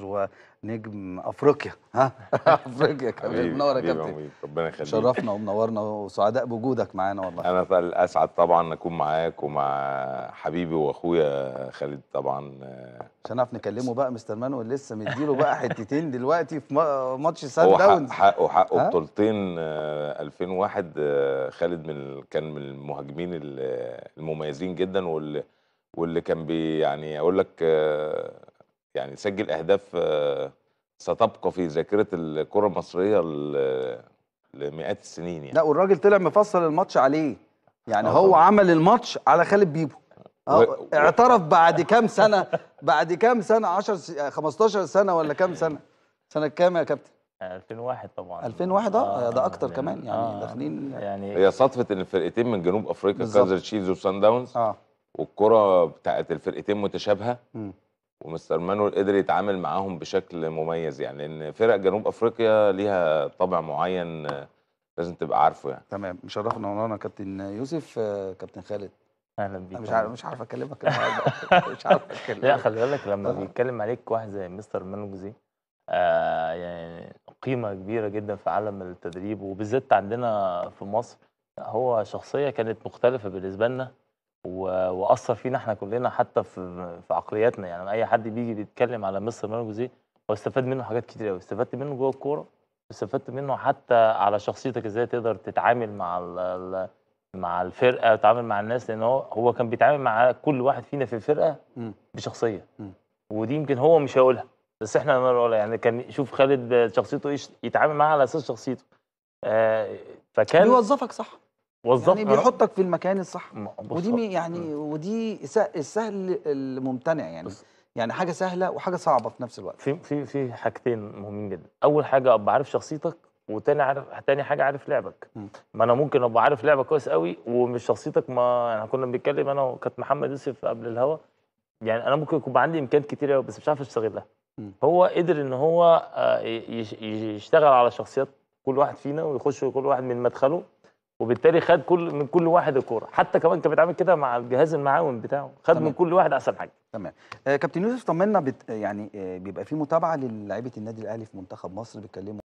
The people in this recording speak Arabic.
مصر ونجم افريقيا ها افريقيا كمان منور يا كابتن ربنا يخليك شرفنا ومنورنا وسعداء بوجودك معانا والله انا اسعد طبعا اكون معاك ومع حبيبي واخويا خالد طبعا عشان نعرف نكلمه بقى مستر مانويل لسه مديله بقى حتتين دلوقتي في ماتش سان داونز هو حقه حقه بطولتين 2001 آه، آه، خالد من كان من المهاجمين المميزين جدا واللي واللي كان بي يعني اقول لك آه، يعني سجل اهداف آه، ستبقى في ذاكره الكره المصريه لمئات السنين يعني لا والراجل طلع مفصل الماتش عليه يعني آه، هو طبعا. عمل الماتش على خالد بيبو آه، و... اعترف بعد كام سنه بعد كام سنه 10 س... 15 سنه ولا كام سنه سنه كام يا كابتن 2001 طبعا 2001 اه ده اكتر يعني كمان يعني آه داخلين يعني هي صدفه ان الفرقتين من جنوب افريقيا كازر تشيفز وسان داونز اه والكره بتاعت الفرقتين متشابهه ومستر مانويل قدر يتعامل معاهم بشكل مميز يعني لان فرق جنوب افريقيا ليها طبع معين آه، لازم تبقى عارفه يعني تمام مشرفنا ونورنا كابتن يوسف آه، كابتن خالد اهلا بيك مش عارف مش عارف اكلمك مش عارف اتكلم لا خلي بالك لما بيتكلم عليك واحد زي مستر مانوجزي زي آه، يعني قيمه كبيره جدا في عالم التدريب وبالذات عندنا في مصر هو شخصيه كانت مختلفه بالنسبه لنا واثر فينا احنا كلنا حتى في في عقلياتنا يعني اي حد بيجي بيتكلم على مستر مانو جوزيه هو استفاد منه حاجات كتير قوي استفدت منه جوه الكوره استفدت منه حتى على شخصيتك ازاي تقدر تتعامل مع ال مع الفرقه وتتعامل مع الناس لان هو هو كان بيتعامل مع كل واحد فينا في الفرقه بشخصيه ودي يمكن هو مش هيقولها بس احنا نقولها يعني كان شوف خالد شخصيته ايش يتعامل معاها على اساس شخصيته آه فكان بيوظفك صح يعني بالظبط يعني بيحطك في المكان الصح ودي يعني ودي السهل الممتنع يعني بص. يعني حاجه سهله وحاجه صعبه في نفس الوقت في في في حاجتين مهمين جدا اول حاجه ابقى عارف شخصيتك وتاني عارف تاني حاجه عارف لعبك ما انا ممكن ابقى عارف لعبك كويس قوي ومش شخصيتك ما احنا كنا بنتكلم انا وكانت محمد يوسف قبل الهوا يعني انا ممكن يكون عندي امكانيات كتير قوي بس مش عارف اشتغلها هو قدر ان هو آه، يشتغل على شخصيات كل واحد فينا ويخش كل واحد من مدخله وبالتالي خد كل من كل واحد الكوره حتى كمان كان بيتعامل كده مع الجهاز المعاون بتاعه خد تمام. من كل واحد احسن حاجه تمام آه كابتن يوسف طمنا بت... يعني آه بيبقى في متابعه للعيبه النادي الاهلي في منتخب مصر بيتكلموا